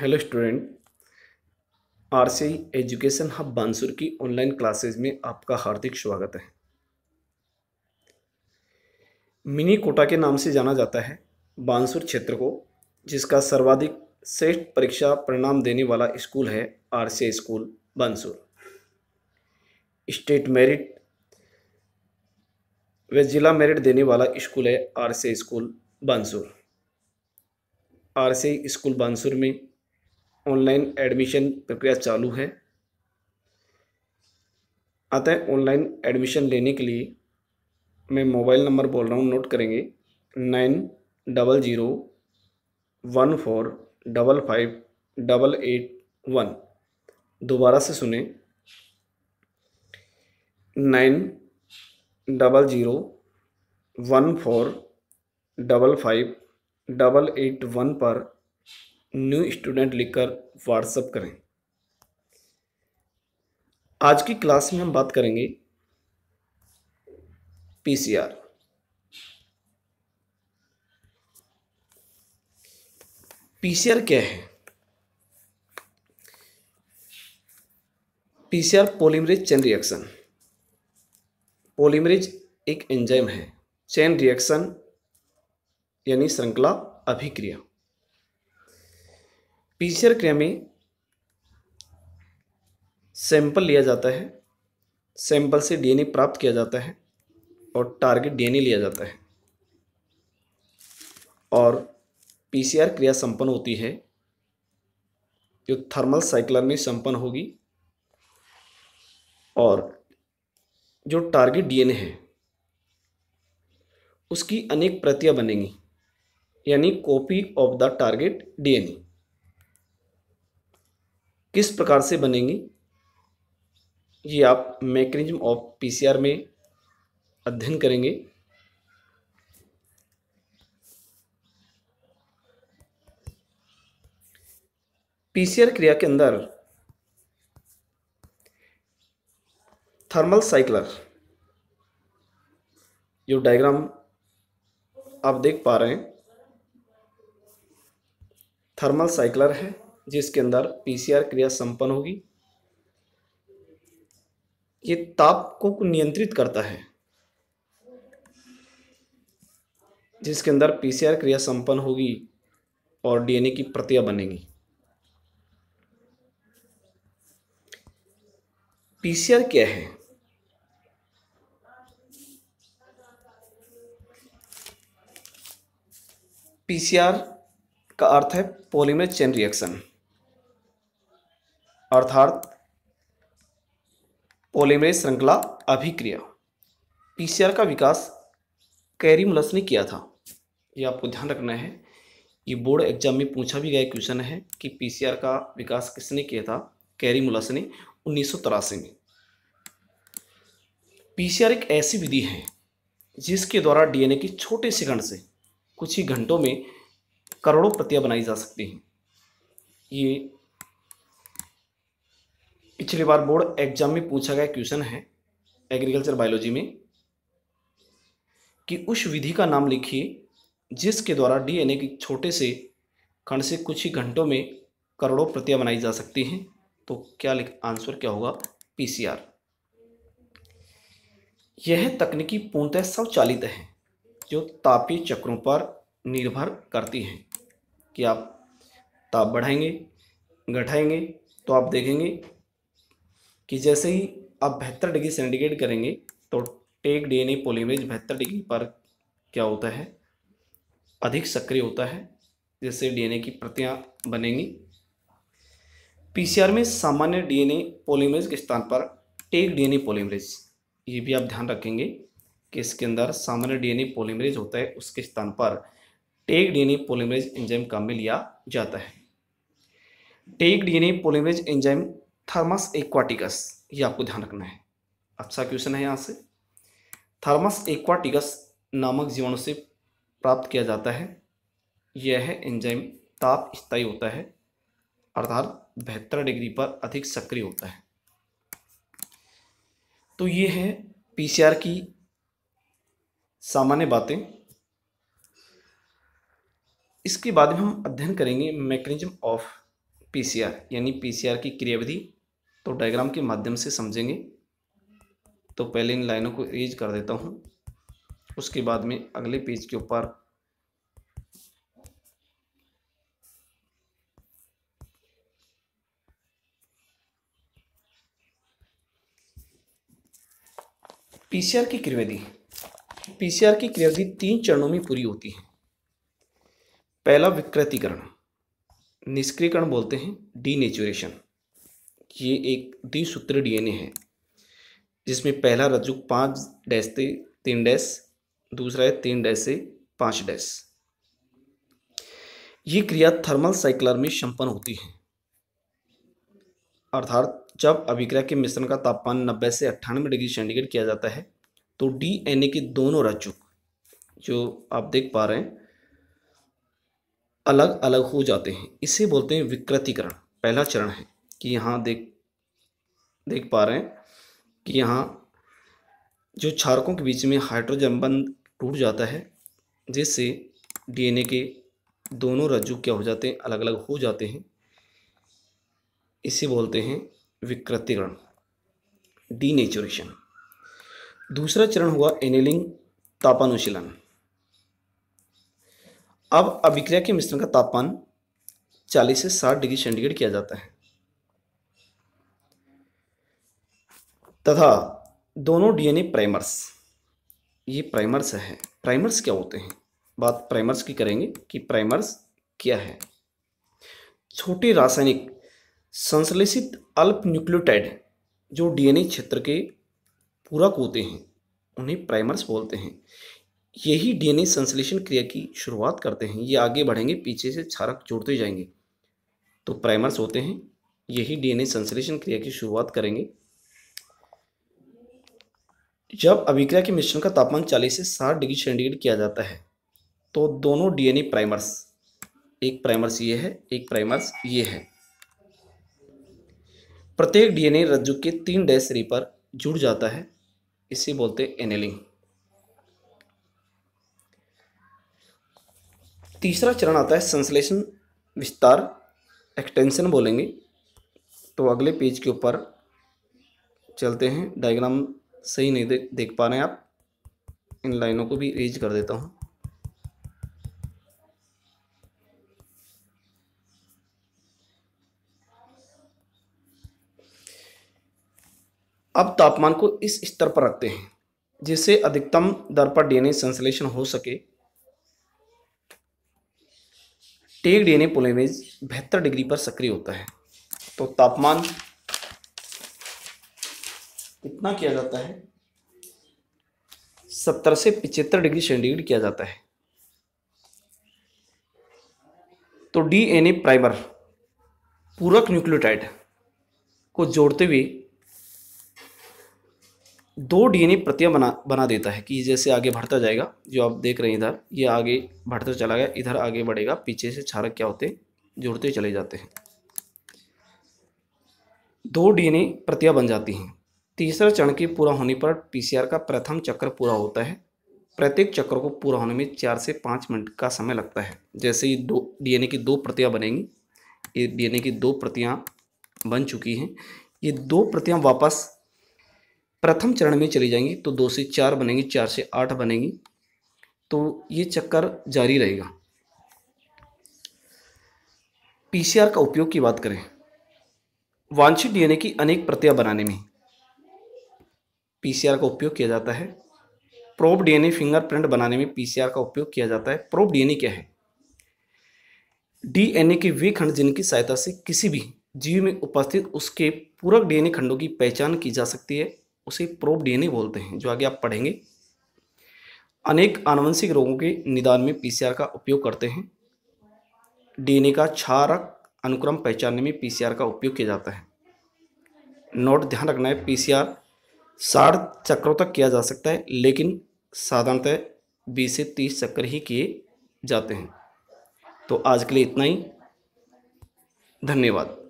hello student R C education hub Bansur की online classes में आपका हार्दिक स्वागत है मिनी कोटा के नाम से जाना जाता है बानसुर क्षेत्र को जिसका सर्वाधिक श्रेष्ठ परीक्षा परिणाम देने वाला स्कूल है R school Bansur state merit व जिला मेरिट देने वाला स्कूल है R school Bansur R C school Bansur में ऑनलाइन एडमिशन प्रक्रिया चालू है अतः ऑनलाइन एडमिशन लेने के लिए मैं मोबाइल नंबर बोल रहा हूँ नोट करेंगे nine double zero one four double five double eight one दोबारा से सुने nine double zero one four double five double eight one पर न्यू स्टूडेंट लिखकर व्हाट्सअप करें आज की क्लास में हम बात करेंगे पीसीआर पीसीआर क्या है PCR polymerase chain reaction polymerase एक एंजाइम है चेन रिएक्शन यानी श्रृंखला अभिक्रिया पीसीआर क्रिया में सैंपल लिया जाता है सैंपल से डीएनए प्राप्त किया जाता है और टारगेट डीएनए लिया जाता है और पीसीआर क्रिया संपन्न होती है जो थर्मल साइक्लर में संपन्न होगी और जो टारगेट डीएनए है उसकी अनेक प्रतियां बनेंगी यानी copy of the target DNA किस प्रकार से बनेंगी ये आप मैकेनिज्म ऑफ पीसीआर में अध्ययन करेंगे पीसीआर क्रिया के अंदर थर्मल साइक्लर जो डायग्राम आप देख पा रहे हैं थर्मल साइक्लर है जिसके अंदर पीसीआर क्रिया संपन्न होगी ये ताप को नियंत्रित करता है जिसके अंदर पीसीआर क्रिया संपन्न होगी और डीएनए की प्रतियां बनेगी पीसीआर क्या है पीसीआर का अर्थ है पॉलीमर चेन रिएक्शन अर्थात पोलिमरेज श्रृंखला अभिक्रिया पीसीआर का विकास मुलस ने किया था ये आपको ध्यान रखना है ये बोर्ड एग्जाम में पूछा भी गया क्वेश्चन है कि पीसीआर का विकास किसने किया था मुलस ने उन्नीस में पीसीआर एक ऐसी विधि है जिसके द्वारा डीएनए के छोटे सेकंड से कुछ ही घंटों में करोड़ों प्रतियां बनाई जा सकती हैं ये पिछली बार बोर्ड एग्जाम में पूछा गया क्वेश्चन है एग्रीकल्चर बायोलॉजी में कि उस विधि का नाम लिखिए जिसके द्वारा डीएनए के छोटे से खंड से कुछ ही घंटों में करोड़ों प्रतियां बनाई जा सकती हैं तो क्या लिख आंसर क्या होगा पीसीआर यह तकनीकी पूर्णतः स्वचालित है जो तापीय चक्रों पर निर्भर करती है कि आप ताप बढ़ाएंगे घटाएंगे तो आप देखेंगे कि जैसे ही आप बहत्तर डिग्री सेंडिकेट करेंगे तो टेक डीएनए पॉलीमरेज बहत्तर डिग्री पर क्या होता है अधिक सक्रिय होता है जिससे डीएनए की प्रतियां बनेंगी पीसीआर में सामान्य डीएनए पॉलीमरेज के स्थान पर टेक डीएनए पॉलीमरेज ये भी आप ध्यान रखेंगे कि इसके अंदर सामान्य डीएनए पॉलीमरेज होता है उसके स्थान पर टेक डीएनए पॉलीमरेज एंजाइम काम में लिया जाता है Taq DNA polymerase enzyme Thermus aquaticus ये आपको ध्यान रखना है अच्छा क्वेश्चन है यहाँ से थर्मस एक्वाटिकस नामक जीवाणु से प्राप्त किया जाता है यह है एंजाइम ताप स्थायी होता है अर्थात बहत्तर डिग्री पर अधिक सक्रिय होता है तो ये है पीसीआर की सामान्य बातें इसके बाद में हम अध्ययन करेंगे मैकेनिज्म ऑफ पीसीआर यानी पीसीआर की क्रियाविधि तो डायग्राम के माध्यम से समझेंगे तो पहले इन लाइनों को एज कर देता हूँ उसके बाद में अगले पेज के ऊपर पीसीआर की क्रियाविधि पीसीआर की क्रियाविधि तीन चरणों में पूरी होती है पहला विकृतिकरण निष्क्रियकरण बोलते हैं डीनेचुरेशन ये एक द्विसूत्र डीएनए है जिसमें पहला रज्जुक पाँच डैश से तीन डैश दूसरा है तीन डैश से पाँच डैश ये क्रिया थर्मल साइक्लर में संपन्न होती है अर्थात जब अभिक्रिया के मिश्रण का तापमान 90 से अट्ठानवे डिग्री सेंटीग्रेड किया जाता है तो डीएनए के दोनों रज्जुक जो आप देख पा रहे हैं अलग अलग हो जाते हैं इसे बोलते हैं विकृतिकरण पहला चरण है कि यहाँ देख देख पा रहे हैं कि यहाँ जो क्षारकों के बीच में हाइड्रोजन बंध टूट जाता है जिससे डीएनए के दोनों रज्जु क्या हो जाते हैं अलग अलग हो जाते हैं इसे बोलते हैं विकृतिकरण डीनेचुरेशन दूसरा चरण हुआ एनेलिंग तापानुशीलन अब अभिक्रिया के मिश्रण का तापमान 40 से 60 डिग्री सेंटीग्रेड किया जाता है तथा दोनों डीएनए प्राइमर्स ये प्राइमर्स है प्राइमर्स क्या होते हैं बात प्राइमर्स की करेंगे कि प्राइमर्स क्या है छोटे रासायनिक संश्लेषित अल्प न्यूक्लियोटाइड जो डीएनए क्षेत्र के पूरक होते हैं उन्हें प्राइमर्स बोलते हैं यही डीएनए संश्लेषण क्रिया की शुरुआत करते हैं ये आगे बढ़ेंगे पीछे से क्षारक जोड़ते जाएंगे तो प्राइमर्स होते हैं यही डीएनए संश्लेषण क्रिया की शुरुआत करेंगे जब अभिक्रिया के मिश्रण का तापमान 40 से 60 डिग्री सेंटीग्रेड किया जाता है तो दोनों डीएनए प्राइमर्स एक प्राइमर्स ये है एक प्राइमर्स ये है प्रत्येक डीएनए रज्जु के तीन डैश पर जुड़ जाता है इसे बोलते हैं एनेलिंग तीसरा चरण आता है संश्लेषण विस्तार एक्सटेंशन बोलेंगे तो अगले पेज के ऊपर चलते हैं डायग्राम सही नहीं दे, देख पा रहे हैं आप इन लाइनों को भी रेज कर देता हूँ अब तापमान को इस स्तर पर रखते हैं जिससे अधिकतम दर पर डीएनए संश्लेषण हो सके एन डीएनए पोलीमरेज बेहतर डिग्री पर सक्रिय होता है तो तापमान कितना किया जाता है सत्तर से पिचहत्तर डिग्री सेंटीग्रेड किया जाता है तो डीएनए प्राइमर पूरक न्यूक्लियोटाइड को जोड़ते हुए दो डीएनए प्रतियां बना बना देता है कि जैसे आगे बढ़ता जाएगा जो आप देख रहे हैं इधर ये आगे बढ़ता चला गया इधर आगे बढ़ेगा पीछे से छारक क्या होते जुड़ते चले जाते हैं दो डीएनए प्रतियां बन जाती हैं तीसरा चरण के पूरा होने पर पीसीआर का प्रथम चक्र पूरा होता है प्रत्येक चक्र को पूरा होने में चार से पाँच मिनट का समय लगता है जैसे ही दो डीएनए की दो प्रतियाँ बनेंगी ये डीएनए की दो प्रतियाँ बन चुकी हैं ये दो प्रतियाँ वापस प्रथम चरण में चली जाएंगी तो दो से चार बनेंगी चार से आठ बनेंगी तो ये चक्कर जारी रहेगा पीसीआर का उपयोग की बात करें वांछित डीएनए की अनेक प्रतियां बनाने में पीसीआर का उपयोग किया जाता है प्रोब डीएनए फिंगरप्रिंट बनाने में पीसीआर का उपयोग किया जाता है प्रोब डीएनए क्या है डीएनए के वे खंड जिनकी सहायता से किसी भी जीव में उपस्थित उसके पूरक डीएनए खंडों की पहचान की जा सकती है उसे प्रोब डीएनए बोलते हैं जो आगे आप पढ़ेंगे अनेक आनुवंशिक रोगों के निदान में पीसीआर का उपयोग करते हैं डीएनए का क्षारक अनुक्रम पहचानने में पीसीआर का उपयोग किया जाता है नोट ध्यान रखना है पीसीआर साठ चक्रों तक किया जा सकता है लेकिन साधारणतः बीस से तीस चक्कर ही किए जाते हैं तो आज के लिए इतना ही धन्यवाद